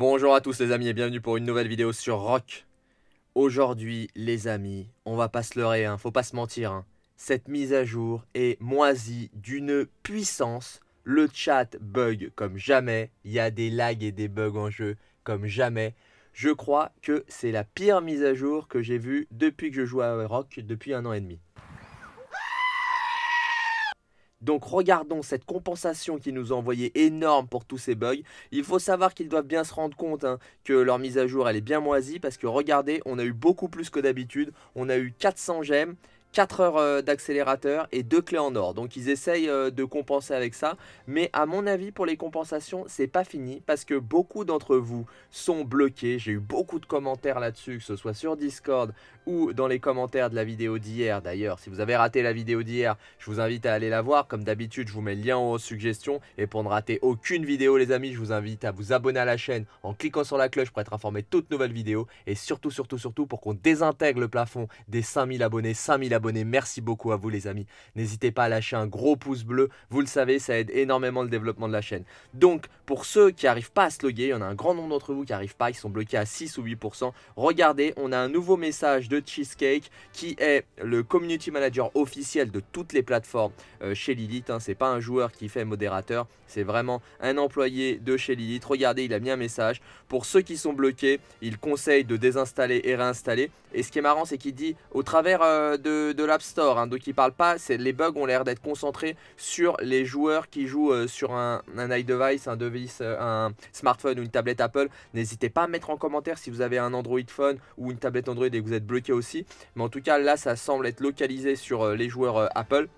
Bonjour à tous les amis et bienvenue pour une nouvelle vidéo sur Rock. Aujourd'hui les amis, on va pas se leurrer, hein, faut pas se mentir. Hein. Cette mise à jour est moisie d'une puissance. Le chat bug comme jamais. Il y a des lags et des bugs en jeu comme jamais. Je crois que c'est la pire mise à jour que j'ai vue depuis que je joue à Rock depuis un an et demi. Donc regardons cette compensation qui nous a envoyée énorme pour tous ces bugs. Il faut savoir qu'ils doivent bien se rendre compte hein, que leur mise à jour elle est bien moisie parce que regardez, on a eu beaucoup plus que d'habitude. On a eu 400 gemmes 4 heures euh, d'accélérateur et 2 clés en or. Donc ils essayent euh, de compenser avec ça. Mais à mon avis, pour les compensations, c'est pas fini parce que beaucoup d'entre vous sont bloqués. J'ai eu beaucoup de commentaires là-dessus, que ce soit sur Discord ou dans les commentaires de la vidéo d'hier. D'ailleurs, si vous avez raté la vidéo d'hier, je vous invite à aller la voir. Comme d'habitude, je vous mets le lien en haut suggestions. Et pour ne rater aucune vidéo, les amis, je vous invite à vous abonner à la chaîne en cliquant sur la cloche pour être informé de toutes nouvelles vidéos. Et surtout, surtout, surtout, pour qu'on désintègre le plafond des 5000 abonnés, 5000 abonnés Merci beaucoup à vous les amis. N'hésitez pas à lâcher un gros pouce bleu. Vous le savez, ça aide énormément le développement de la chaîne. Donc pour ceux qui n'arrivent pas à se loguer, il y en a un grand nombre d'entre vous qui n'arrivent pas, ils sont bloqués à 6 ou 8%. Regardez, on a un nouveau message de Cheesecake qui est le community manager officiel de toutes les plateformes euh, chez Lilith. Hein. C'est pas un joueur qui fait modérateur, c'est vraiment un employé de chez Lilith. Regardez, il a mis un message. Pour ceux qui sont bloqués, il conseille de désinstaller et réinstaller. Et ce qui est marrant, c'est qu'il dit au travers euh, de de, l'App Store, hein. donc il parle pas, les bugs ont l'air d'être concentrés sur les joueurs qui jouent euh, sur un, un iDevice, un device, euh, un smartphone ou une tablette Apple. N'hésitez pas à mettre en commentaire si vous avez un Android phone ou une tablette Android et que vous êtes bloqué aussi. Mais en tout cas, là, ça semble être localisé sur euh, les joueurs Apple.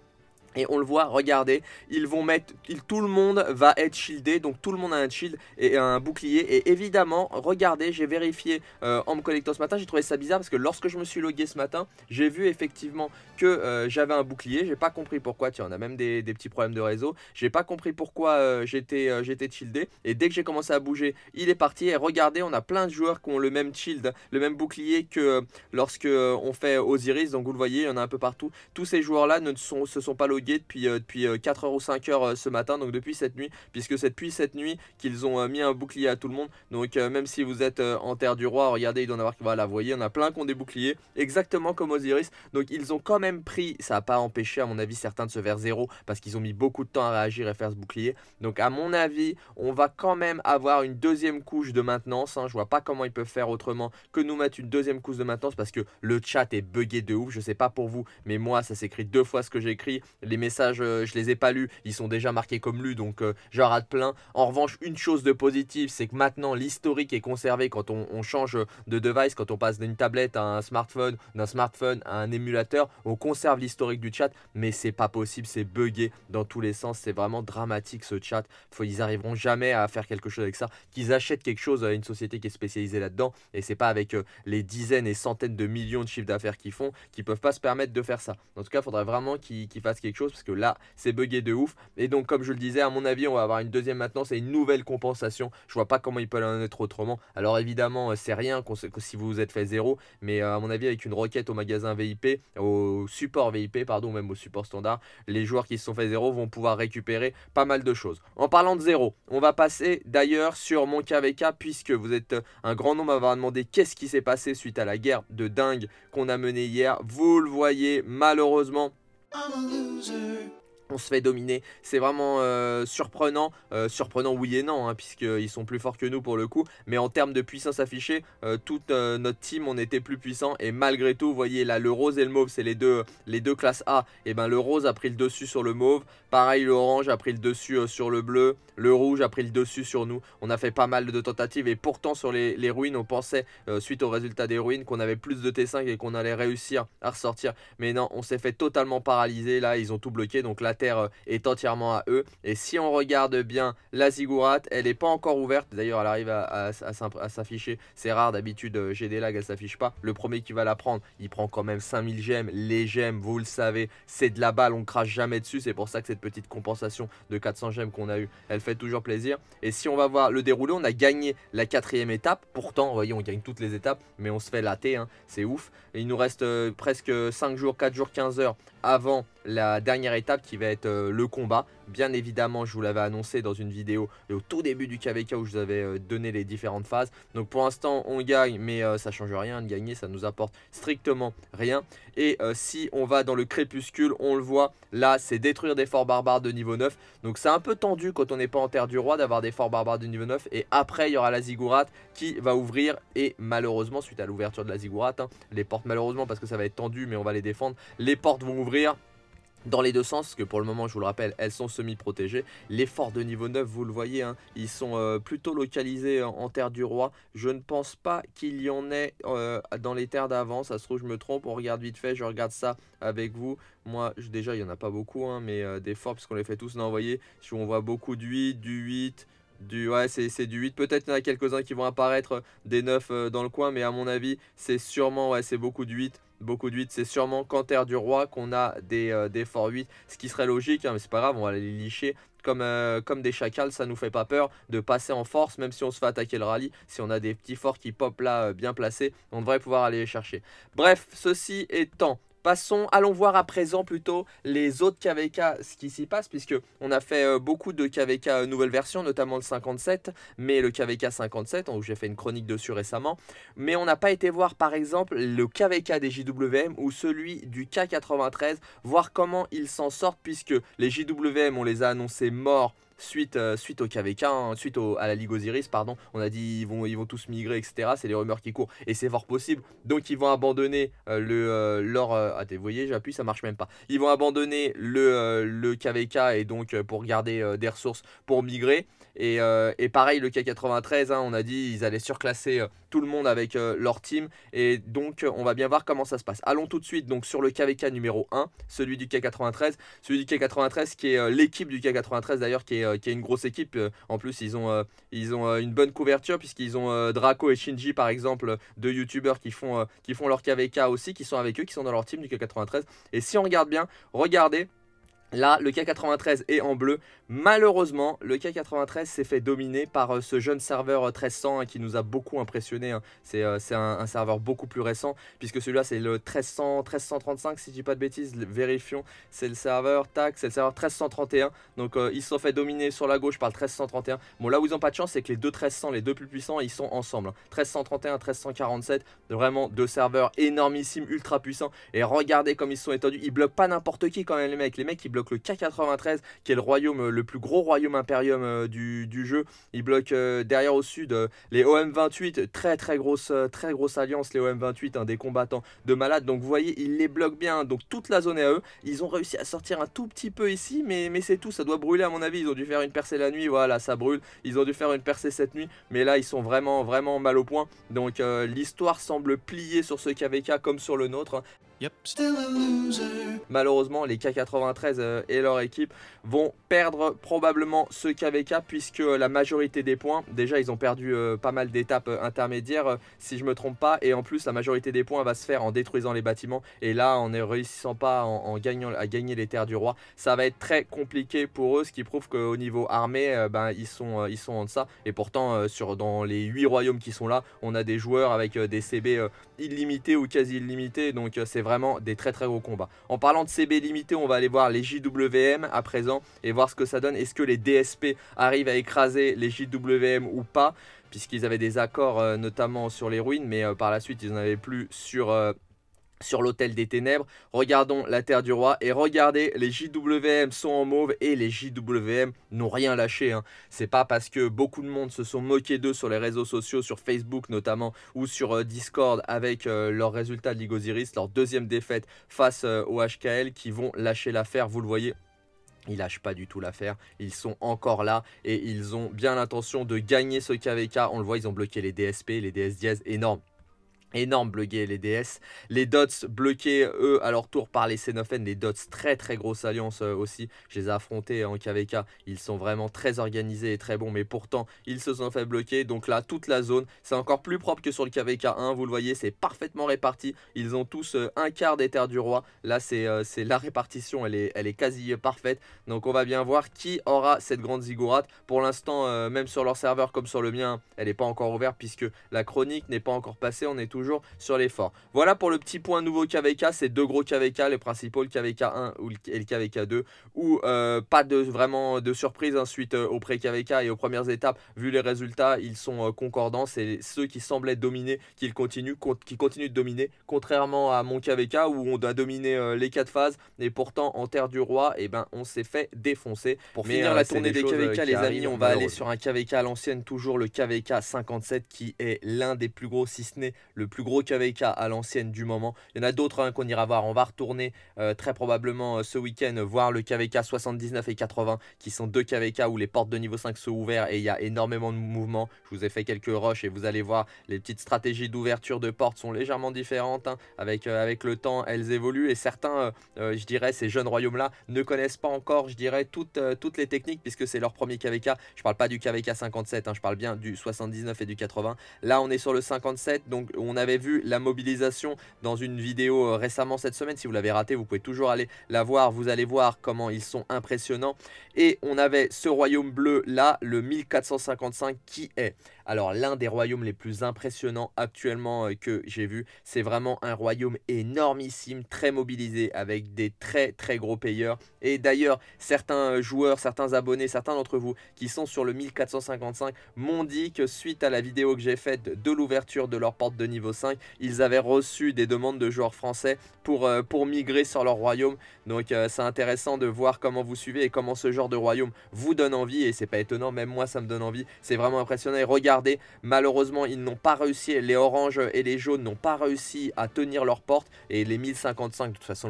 Et on le voit, regardez, ils vont mettre, tout le monde va être shieldé, donc tout le monde a un shield et un bouclier. Et évidemment, regardez, j'ai vérifié euh, en me connectant ce matin, j'ai trouvé ça bizarre parce que lorsque je me suis logué ce matin, j'ai vu effectivement que euh, j'avais un bouclier. J'ai pas compris pourquoi, tiens, on a même des, petits problèmes de réseau. J'ai pas compris pourquoi euh, j'étais j'étais shieldé. Et dès que j'ai commencé à bouger, il est parti. Et regardez, on a plein de joueurs qui ont le même shield, le même bouclier que lorsque on fait Osiris. Donc vous le voyez, il y en a un peu partout. Tous ces joueurs-là ne sont, se sont pas logués euh, depuis, depuis 4h ou 5h euh, ce matin, donc depuis cette nuit, puisque c'est depuis cette nuit qu'ils ont euh, mis un bouclier à tout le monde. Donc même si vous êtes en terre du roi, regardez, il doit en avoir qui va la voyez on a plein qui ont des boucliers, exactement comme Osiris. Donc ils ont quand même pris, ça n'a pas empêché à mon avis certains de se vers zéro, parce qu'ils ont mis beaucoup de temps à réagir et faire ce bouclier. Donc à mon avis, on va quand même avoir une deuxième couche de maintenance. Hein. Je vois pas comment ils peuvent faire autrement que nous mettre une deuxième couche de maintenance, parce que le chat est buggé de ouf, je sais pas pour vous, mais moi ça s'écrit deux fois ce que j'écris les messages, euh, je les ai pas lus, ils sont déjà marqués comme lus, donc euh, j'en rate plein. En revanche, une chose de positive, c'est que maintenant l'historique est conservé quand on, change de device, quand on passe d'une tablette à un smartphone, d'un smartphone à un émulateur, on conserve l'historique du chat, mais c'est pas possible, c'est buggé dans tous les sens, c'est vraiment dramatique ce chat. Faut, ils arriveront jamais à faire quelque chose avec ça, qu'ils achètent quelque chose à une société qui est spécialisée là-dedans, et c'est pas avec euh, les dizaines et centaines de millions de chiffres d'affaires qu'ils font qu'ils peuvent pas se permettre de faire ça. En tout cas, faudrait vraiment qu'ils fassent quelque chose parce que là, c'est bugué de ouf. Et donc, comme je le disais, à mon avis, on va avoir une deuxième maintenance et une nouvelle compensation. Je vois pas comment il peut en être autrement. Alors, évidemment, euh, c'est rien que si vous vous êtes fait zéro, mais euh, à mon avis, avec une requête au magasin VIP, au support VIP, pardon, même au support standard, les joueurs qui se sont fait zéro vont pouvoir récupérer pas mal de choses. En parlant de zéro, on va passer d'ailleurs sur mon KVK puisque vous êtes euh, un grand nombre à avoir demandé qu'est-ce qui s'est passé suite à la guerre de dingue qu'on a menée hier. Vous le voyez, malheureusement, I'm a loser. on se fait dominer. C'est vraiment euh, surprenant. Euh, surprenant oui et non, hein, puisqu'ils sont plus forts que nous pour le coup. Mais en termes de puissance affichée, euh, toute notre team, on était plus puissant. Et malgré tout, vous voyez là, le rose et le mauve, c'est les deux, les deux classes A. Et ben le rose a pris le dessus sur le mauve. Pareil, l'orange a pris le dessus sur le bleu. Le rouge a pris le dessus sur nous. On a fait pas mal de tentatives. Et pourtant, sur les, ruines, on pensait, suite au résultat des ruines, qu'on avait plus de T5 et qu'on allait réussir à ressortir. Mais non, on s'est fait totalement paralyser. Là, ils ont tout bloqué. Donc là, euh, est entièrement à eux. Et si on regarde bien la ziggurat elle n'est pas encore ouverte. D'ailleurs, elle arrive à, s'afficher. C'est rare d'habitude, euh, j'ai des lags elle s'affiche pas. Le premier qui va la prendre, il prend quand même 5000 gemmes. Les gemmes, vous le savez, c'est de la balle, on crache jamais dessus. C'est pour ça que cette petite compensation de 400 gemmes qu'on a eu, elle fait toujours plaisir. Et si on va voir le déroulé, on a gagné la quatrième étape. Pourtant, voyons voyez, on gagne toutes les étapes, mais on se fait lâter hein. c'est ouf. il nous reste euh, presque 5 jours, 4 jours, 15 heures avant la dernière étape qui va être euh, le combat. Bien évidemment, je vous l'avais annoncé dans une vidéo au tout début du KVK où je vous avais euh, donné les différentes phases. Donc pour l'instant, on gagne, mais euh, ça change rien de gagner, ça nous apporte strictement rien. Et si on va dans le crépuscule, on le voit, là, c'est détruire des forts barbares de niveau 9. Donc c'est un peu tendu quand on n'est pas en terre du roi d'avoir des forts barbares de niveau 9. Et après, il y aura la ziggurat qui va ouvrir. Et malheureusement, suite à l'ouverture de la ziggurat, hein, les portes, malheureusement, parce que ça va être tendu, mais on va les défendre, les portes vont ouvrir dans les deux sens, parce que pour le moment, je vous le rappelle, elles sont semi-protégées. Les forts de niveau 9, vous le voyez, hein, ils sont euh, plutôt localisés euh, en, terre du roi. Je ne pense pas qu'il y en ait euh, dans les terres d'avant, ça se trouve, je me trompe, on regarde vite fait, je regarde ça avec vous. Moi, déjà, il n'y en a pas beaucoup, hein, mais des forts, qu'on les fait tous, non, vous voyez, si on voit beaucoup du 8, du 8... Du, ouais, c'est du 8. Peut-être qu'il y en a quelques-uns qui vont apparaître des 9 dans le coin, mais à mon avis, c'est sûrement, ouais, c'est beaucoup du 8 beaucoup de 8. C'est sûrement Canter du Roi qu'on a des, euh, des forts 8, ce qui serait logique, hein, mais c'est pas grave, on va les licher. Comme, euh, comme des chacals, ça nous fait pas peur de passer en force, même si on se fait attaquer le rallye. Si on a des petits forts qui pop là euh, bien placés, on devrait pouvoir aller les chercher. Bref, ceci étant, Passons, allons voir à présent plutôt les autres KVK, ce qui s'y passe, puisque on a fait euh, beaucoup de KVK euh, nouvelles versions, notamment le 57, mais le KVK 57, où j'ai fait une chronique dessus récemment. Mais on n'a pas été voir par exemple le KVK des JWM ou celui du K93, voir comment ils s'en sortent, puisque les JWM, on les a annoncés morts suite, euh, suite au KVK, hein, suite à la Ligue pardon. On a dit ils vont, ils vont tous migrer, etc. C'est les rumeurs qui courent et c'est fort possible. Donc ils vont abandonner euh, le, euh, leur. vous voyez, j'appuie, ça marche même pas. Ils vont abandonner le, le KVK et donc pour garder des ressources pour migrer. Et, pareil, le K93, hein, on a dit ils allaient surclasser tout le monde avec euh, leur team. Et donc, euh, on va bien voir comment ça se passe. Allons tout de suite donc sur le KVK numéro 1, celui du K93. Celui du K93 qui est euh, l'équipe du K93 d'ailleurs, qui, est, une grosse équipe. En plus, ils ont, ils ont une bonne couverture puisqu'ils ont Draco et Shinji par exemple, deux youtubeurs qui, font qui font leur KVK aussi, qui sont avec eux, qui sont dans leur team du K93. Et si on regarde bien, regardez. Là, le K93 est en bleu. Malheureusement, le K93 s'est fait dominer par euh, ce jeune serveur 1300 euh, hein, qui nous a beaucoup impressionné. Hein. C'est euh, un, serveur beaucoup plus récent puisque celui-là, c'est le 1300, 1335 si je dis pas de bêtises. Vérifions, c'est le serveur, tac, c'est le serveur 1331. Donc, ils se sont fait dominer sur la gauche par le 1331. Bon, là où ils ont pas de chance, c'est que les deux 1300, les deux plus puissants, ils sont ensemble. 1331, hein. 1347, vraiment deux serveurs énormissimes, ultra puissants. Et regardez comme ils sont étendus. Ils bloquent pas n'importe qui quand même, les mecs. Les mecs, ils bloquent le K93, qui est le royaume, euh, le plus gros royaume impérium euh, du, du, jeu. Il bloque euh, derrière au sud les OM28, très très grosse, très grosse alliance, les OM28, un hein, des combattants de malades. Donc vous voyez, il les bloque bien. Donc toute la zone est à eux. Ils ont réussi à sortir un tout petit peu ici, mais, mais c'est tout. Ça doit brûler à mon avis. Ils ont dû faire une percée la nuit. Voilà, ça brûle. Ils ont dû faire une percée cette nuit. Mais là, ils sont vraiment, vraiment mal au point. Donc l'histoire semble plier sur ce KVK comme sur le nôtre. Hein. Malheureusement, les K93 euh, et leur équipe vont perdre probablement ce KVK puisque euh, la majorité des points, déjà ils ont perdu euh, pas mal d'étapes intermédiaires si je me trompe pas et en plus la majorité des points va se faire en détruisant les bâtiments et là en ne réussissant pas en, gagnant, à gagner les terres du roi, ça va être très compliqué pour eux ce qui prouve qu'au niveau armé ben, ils, sont, ils sont en deçà et pourtant sur, dans les 8 royaumes qui sont là on a des joueurs avec des CB illimités ou quasi illimités donc c'est vrai vraiment des très très gros combats. En parlant de CB limité, on va aller voir les JWM à présent et voir ce que ça donne. Est-ce que les DSP arrivent à écraser les JWM ou pas Puisqu'ils avaient des accords euh, notamment sur les ruines, mais euh, par la suite ils n'en avaient plus sur euh, sur l'Hôtel des ténèbres. Regardons la terre du roi et regardez, les JWM sont en mauve et les JWM n'ont rien lâché. Hein. C'est pas parce que beaucoup de monde se sont moqués d'eux sur les réseaux sociaux, sur Facebook notamment ou sur euh, Discord avec leur leurs résultats de Ligue leur deuxième défaite face euh, au HKL qui vont lâcher l'affaire, vous le voyez. Ils lâchent pas du tout l'affaire, ils sont encore là et ils ont bien l'intention de gagner ce KVK. On le voit, ils ont bloqué les DSP, les DS dièse, énormes. Énorme bloqué les DS. Les Dots bloqués, eux, à leur tour par les Xenophènes. Les Dots, très très grosse alliance euh, aussi. Je les ai affrontés en KVK. Ils sont vraiment très organisés et très bons. Mais pourtant, ils se sont fait bloquer. Donc là, toute la zone, c'est encore plus propre que sur le KVK 1. Vous le voyez, c'est parfaitement réparti. Ils ont tous euh, un quart des terres du roi. Là, c'est euh, la répartition. Elle est, elle est quasi parfaite. Donc on va bien voir qui aura cette grande ziggurat. Pour l'instant, même sur leur serveur comme sur le mien, elle n'est pas encore ouverte puisque la chronique n'est pas encore passée. On est toujours sur l'effort. Voilà pour le petit point nouveau KVK, c'est deux gros KVK, les principaux, le KVK1 et le KVK2, où euh, pas de, vraiment de surprise ensuite suite euh, au pré-KVK et aux premières étapes, vu les résultats, ils sont euh, concordants, c'est ceux qui semblaient dominer, qui continuent, qui continuent de dominer, contrairement à mon KVK, où on doit dominer les quatre phases, et pourtant en terre du roi, et eh ben, on s'est fait défoncer. Pour finir la tournée des, des KVK, les amis, on va aller sur un KVK à l'ancienne, toujours le KVK 57, qui est l'un des plus gros, si ce n'est le plus gros KVK à l'ancienne du moment. Il y en a d'autres hein, qu'on ira voir. On va retourner euh, très probablement euh, ce week-end voir le KVK 79 et 80 qui sont deux KVK où les portes de niveau 5 sont ouvertes et il y a énormément de mouvements. Je vous ai fait quelques roches et vous allez voir les petites stratégies d'ouverture de portes sont légèrement différentes. Hein. Avec, euh, avec le temps, elles évoluent et certains, je dirais, ces jeunes royaumes-là ne connaissent pas encore, je dirais, toutes, toutes les techniques puisque c'est leur premier KVK. Je parle pas du KVK 57, hein, je parle bien du 79 et du 80. Là, on est sur le 57, donc on a avez vu la mobilisation dans une vidéo euh, récemment cette semaine. Si vous l'avez raté, vous pouvez toujours aller la voir. Vous allez voir comment ils sont impressionnants. Et on avait ce royaume bleu là, le 1455, qui est alors l'un des royaumes les plus impressionnants actuellement euh, que j'ai vu, c'est vraiment un royaume énormissime, très mobilisé, avec des très très gros payeurs. Et d'ailleurs, certains euh, joueurs, certains abonnés, certains d'entre vous qui sont sur le 1455 m'ont dit que suite à la vidéo que j'ai faite de l'ouverture de leur porte de niveau 5, ils avaient reçu des demandes de joueurs français pour, euh, pour migrer sur leur royaume. Donc c'est intéressant de voir comment vous suivez et comment ce genre de royaume vous donne envie. Et c'est pas étonnant, même moi ça me donne envie. C'est vraiment impressionnant. Et Malheureusement, ils n'ont pas réussi, les oranges et les jaunes n'ont pas réussi à tenir leur porte. Et les 1055, de toute façon,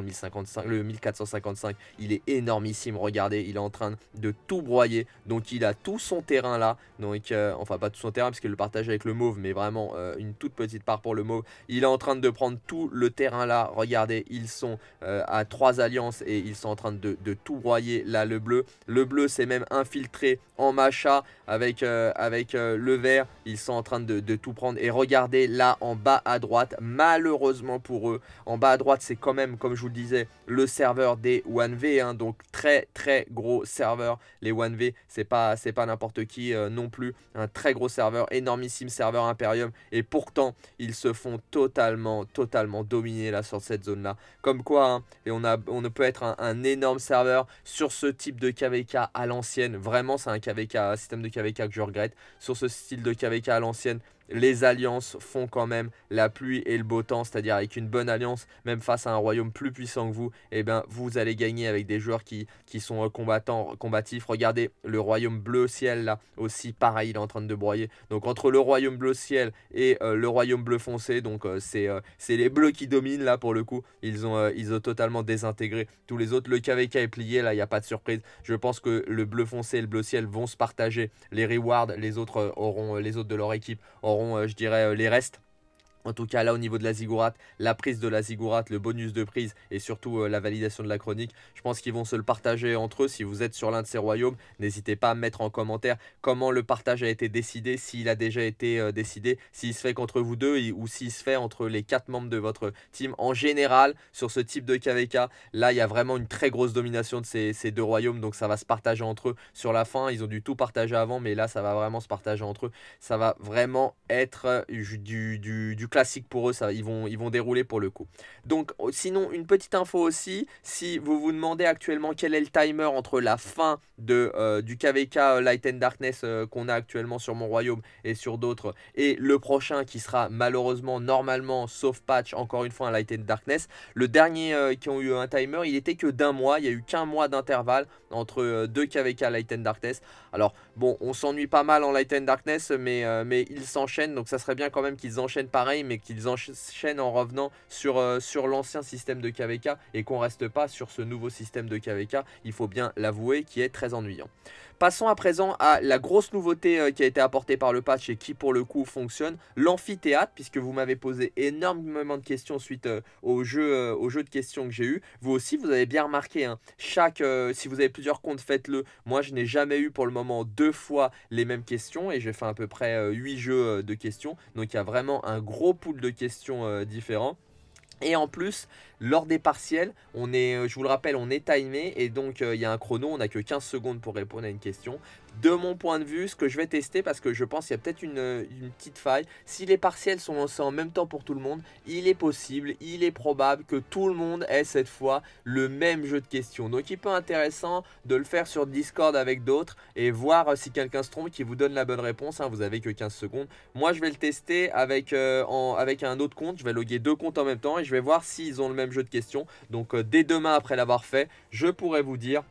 le, 1455, il est énormissime. Regardez, il est en train de tout broyer. Donc, il a tout son terrain là. Donc, euh, enfin, pas tout son terrain, parce qu'il le partage avec le mauve, mais vraiment euh, une toute petite part pour le mauve. Il est en train de prendre tout le terrain là. Regardez, ils sont euh, à trois alliances et ils sont en train de, tout broyer là, le bleu. Le bleu s'est même infiltré en macha avec, avec le vert ils sont en train de, tout prendre. Et regardez là en bas à droite, malheureusement pour eux, en bas à droite, c'est quand même, comme je vous le disais, le serveur des 1V. Hein, donc très très gros serveur. Les 1V, c'est pas, c'est pas n'importe qui euh, non plus. Un très gros serveur, énormissime serveur Imperium. Et pourtant, ils se font totalement, totalement dominer là sur cette zone-là. Comme quoi, hein, et on, a, on ne peut être un, énorme serveur sur ce type de KVK à l'ancienne. Vraiment, c'est un KVK, système de KVK que je regrette. Sur ce style de KVK à l'ancienne les alliances font quand même la pluie et le beau temps, c'est-à-dire avec une bonne alliance, même face à un royaume plus puissant que vous, et eh ben vous allez gagner avec des joueurs qui, qui sont combattants, combatifs. Regardez le royaume bleu ciel là aussi, pareil, il est en train de broyer. Donc entre le royaume bleu ciel et euh, le royaume bleu foncé, donc euh, euh, c'est les bleus qui dominent là pour le coup. Ils ont, ils ont totalement désintégré tous les autres. Le KVK est plié là, il n'y a pas de surprise. Je pense que le bleu foncé et le bleu ciel vont se partager les rewards. Les autres auront, les autres de leur équipe auront euh, je dirais, euh, les restes en tout cas, là, au niveau de la zigourate, la prise de la zigourate, le bonus de prise et surtout euh, la validation de la chronique, je pense qu'ils vont se le partager entre eux. Si vous êtes sur l'un de ces royaumes, n'hésitez pas à mettre en commentaire comment le partage a été décidé, s'il a déjà été euh, décidé, s'il se fait contre vous deux ou s'il se fait entre les quatre membres de votre team. En général, sur ce type de KVK, là, il y a vraiment une très grosse domination de ces, ces deux royaumes, donc ça va se partager entre eux sur la fin. Ils ont dû tout partager avant, mais là, ça va vraiment se partager entre eux. Ça va vraiment être euh, du, du, du classique pour eux, ça, ils, vont, ils vont dérouler pour le coup. Donc oh, sinon, une petite info aussi, si vous vous demandez actuellement quel est le timer entre la fin de, euh, du KVK euh, Light and Darkness euh, qu'on a actuellement sur mon royaume et sur d'autres, et le prochain qui sera malheureusement normalement, sauf patch, encore une fois un Light and Darkness, le dernier qui ont eu un timer, il était que d'un mois, il n'y a eu qu'un mois d'intervalle entre deux KVK Light and Darkness. Alors bon, on s'ennuie pas mal en Light and Darkness, mais, mais ils s'enchaînent, donc ça serait bien quand même qu'ils enchaînent pareil mais qu'ils enchaînent en revenant sur, euh, sur l'ancien système de KVK et qu'on reste pas sur ce nouveau système de KVK, il faut bien l'avouer, qui est très ennuyant. Passons à présent à la grosse nouveauté euh, qui a été apportée par le patch et qui pour le coup fonctionne, l'amphithéâtre, puisque vous m'avez posé énormément de questions suite euh, au, jeu, euh, au de questions que j'ai eu. Vous aussi, vous avez bien remarqué, hein. chaque, si vous avez plusieurs comptes, faites-le. Moi, je n'ai jamais eu pour le moment deux fois les mêmes questions et j'ai fait à peu près huit 8 jeux de questions. Donc il y a vraiment un gros pool de questions différents. Et en plus, lors des partiels, on est, euh, je vous le rappelle, on est timé et donc euh, il y a un chrono, on n'a que 15 secondes pour répondre à une question de mon point de vue, ce que je vais tester, parce que je pense qu'il y a peut-être une, petite faille, si les partiels sont lancés en même temps pour tout le monde, il est possible, il est probable que tout le monde ait cette fois le même jeu de questions. Donc il peut être intéressant de le faire sur Discord avec d'autres et voir euh, si quelqu'un se trompe qui vous donne la bonne réponse. Hein. vous avez que 15 secondes. Moi je vais le tester avec, euh, avec un autre compte. Je vais loguer deux comptes en même temps et je vais voir s'ils ont le même jeu de questions. Donc euh, dès demain après l'avoir fait, je pourrais vous dire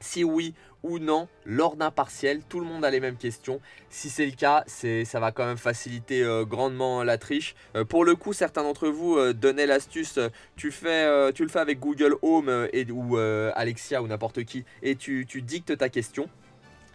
si oui ou non lors d'un partiel. Tout le monde a les mêmes questions. Si c'est le cas, ça va quand même faciliter euh, grandement la triche. Euh, pour le coup, certains d'entre vous euh, donnaient l'astuce. Tu, tu le fais avec Google Home et, ou Alexia ou n'importe qui et tu, tu dictes ta question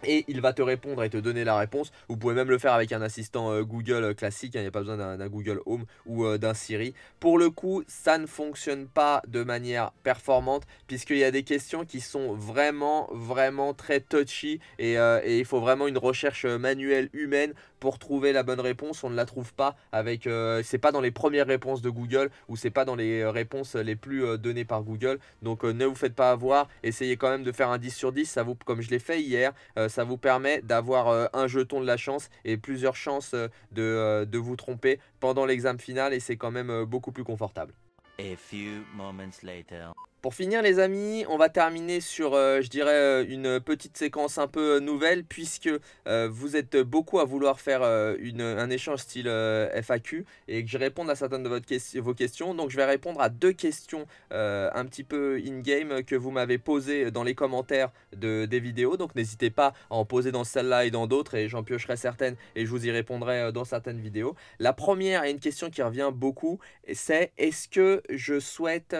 et il va te répondre et te donner la réponse. Vous pouvez même le faire avec un assistant euh, Google euh, classique, il hein, n'y a pas besoin d'un Google Home ou euh, d'un Siri. Pour le coup, ça ne fonctionne pas de manière performante puisqu'il y a des questions qui sont vraiment, vraiment très touchy et, il faut vraiment une recherche manuelle humaine pour trouver la bonne réponse. On ne la trouve pas avec. c'est pas dans les premières réponses de Google ou c'est pas dans les réponses les plus données par Google. Donc ne vous faites pas avoir. Essayez quand même de faire un 10 sur 10. Ça comme je l'ai fait hier. Euh, ça vous permet d'avoir euh, un jeton de la chance et plusieurs chances euh, de, vous tromper pendant l'examen final et c'est quand même beaucoup plus confortable. Pour finir les amis, on va terminer sur, euh, je dirais, euh, une petite séquence un peu euh, nouvelle puisque vous êtes beaucoup à vouloir faire un échange style FAQ et que je réponde à certaines de vos questions. Donc je vais répondre à deux questions un petit peu in-game que vous m'avez posées dans les commentaires de, des vidéos. Donc n'hésitez pas à en poser dans celle-là et dans d'autres et j'en piocherai certaines et je vous y répondrai dans certaines vidéos. La première est une question qui revient beaucoup, c'est est-ce que je souhaite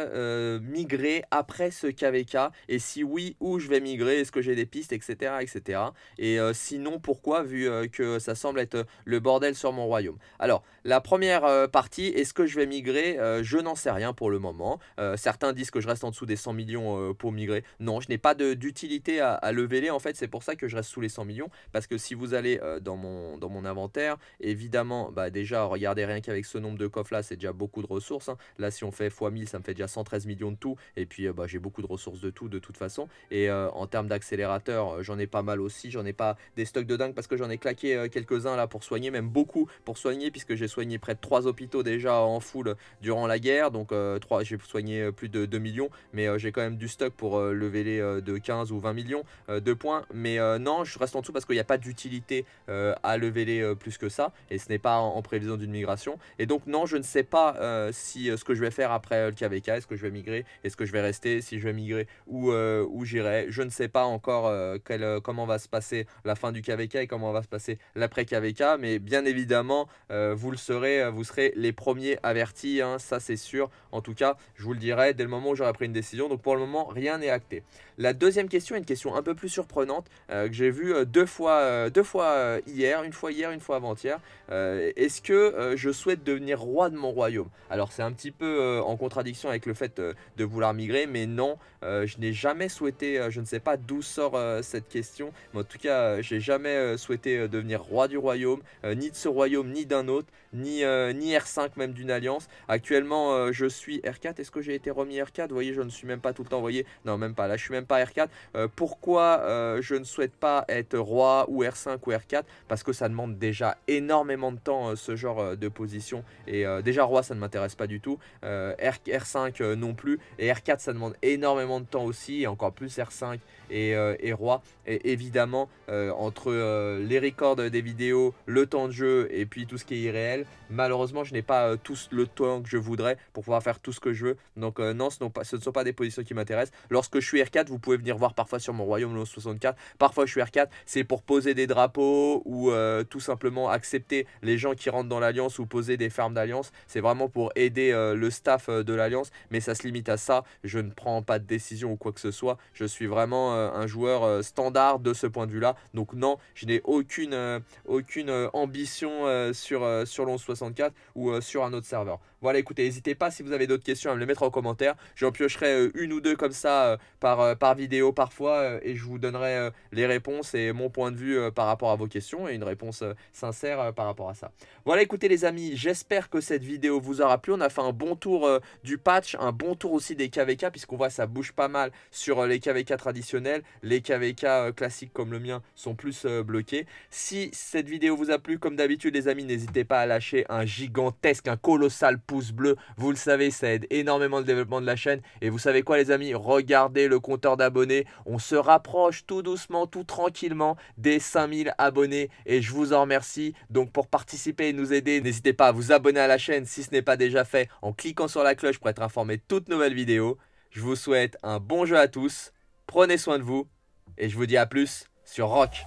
migrer après ce KVK Et si oui, où je vais migrer Est-ce que j'ai des pistes, etc. etc. Et euh, sinon, pourquoi, vu euh, que ça semble être euh, le bordel sur mon royaume Alors, la première partie, est-ce que je vais migrer Je n'en sais rien pour le moment. certains disent que je reste en dessous des 100 millions pour migrer. Non, je n'ai pas d'utilité à, lever les. En fait, c'est pour ça que je reste sous les 100 millions. Parce que si vous allez dans, mon, dans mon inventaire, évidemment, bah, déjà, regardez rien qu'avec ce nombre de coffres là, c'est déjà beaucoup de ressources. Hein. Là, si on fait x1000, ça me fait déjà 113 millions de tout. Et et puis euh, bah, j'ai beaucoup de ressources de tout de toute façon. Et euh, en termes d'accélérateur, euh, j'en ai pas mal aussi. J'en ai pas des stocks de dingue parce que j'en ai claqué quelques-uns là pour soigner, même beaucoup pour soigner, puisque j'ai soigné près de 3 hôpitaux déjà en full durant la guerre. Donc 3, j'ai soigné plus de 2 millions, mais j'ai quand même du stock pour lever les de 15 ou 20 millions de points. Mais non, je reste en dessous parce qu'il n'y a pas d'utilité à lever les plus que ça. Et ce n'est pas en, prévision d'une migration. Et donc non, je ne sais pas si ce que je vais faire après le KVK, est-ce que je vais migrer, est-ce que je vais rester, si je vais migrer, ou euh, où j'irai. Je ne sais pas encore euh, euh, comment va se passer la fin du KVK et comment va se passer l'après-KVK, mais bien évidemment, vous le serez, vous serez les premiers avertis, hein, ça c'est sûr. En tout cas, je vous le dirai dès le moment où j'aurai pris une décision. Donc pour le moment, rien n'est acté. La deuxième question est une question un peu plus surprenante que j'ai vue deux fois, deux fois hier, une fois hier, une fois avant-hier. Est-ce que je souhaite devenir roi de mon royaume Alors c'est un petit peu en contradiction avec le fait de vouloir migrer, mais non, euh, je n'ai jamais souhaité, euh, je ne sais pas d'où sort euh, cette question, mais en tout cas, j'ai jamais souhaité devenir roi du royaume, ni de ce royaume, ni d'un autre, ni, ni R5 même d'une alliance. Actuellement, je suis R4, est-ce que j'ai été remis R4 voyez, je ne suis même pas tout le temps, voyez, non, même pas, là, je suis même pas R4. pourquoi je ne souhaite pas être roi ou R5 ou R4 Parce que ça demande déjà énormément de temps, ce genre de position, et déjà roi, ça ne m'intéresse pas du tout, R, 5 non plus, et R4, ça demande énormément de temps aussi, et encore plus R5 euh, et, Roi. Et évidemment, euh, entre euh, les records des vidéos, le temps de jeu et puis tout ce qui est irréel, malheureusement, je n'ai pas tout le temps que je voudrais pour pouvoir faire tout ce que je veux. Donc non, ce, pas, ce, ne sont pas des positions qui m'intéressent. Lorsque je suis R4, vous pouvez venir voir parfois sur mon royaume le 64. Parfois, je suis R4, c'est pour poser des drapeaux ou tout simplement accepter les gens qui rentrent dans l'alliance ou poser des fermes d'alliance. C'est vraiment pour aider le staff de l'alliance, mais ça se limite à ça je ne prends pas de décision ou quoi que ce soit. Je suis vraiment euh, un joueur euh, standard de ce point de vue-là. Donc non, je n'ai aucune, euh, aucune ambition sur, sur ou sur un autre serveur. Voilà, écoutez, n'hésitez pas si vous avez d'autres questions à me les mettre en commentaire. J'en piocherai une ou deux comme ça par, par vidéo parfois et je vous donnerai les réponses et mon point de vue par rapport à vos questions et une réponse sincère par rapport à ça. Voilà, écoutez les amis, j'espère que cette vidéo vous aura plu. On a fait un bon tour du patch, un bon tour aussi des caves puisqu'on voit ça bouge pas mal sur euh, les KVK traditionnels. Les KVK euh, classiques comme le mien sont plus euh, bloqués. Si cette vidéo vous a plu, comme d'habitude les amis, n'hésitez pas à lâcher un gigantesque, un colossal pouce bleu. Vous le savez, ça aide énormément le développement de la chaîne. Et vous savez quoi les amis, regardez le compteur d'abonnés. On se rapproche tout doucement, tout tranquillement des 5000 abonnés. Et je vous en remercie. Donc pour participer et nous aider, n'hésitez pas à vous abonner à la chaîne si ce n'est pas déjà fait en cliquant sur la cloche pour être informé de toutes nouvelles vidéos. Je vous souhaite un bon jeu à tous, prenez soin de vous, et je vous dis à plus sur Rock.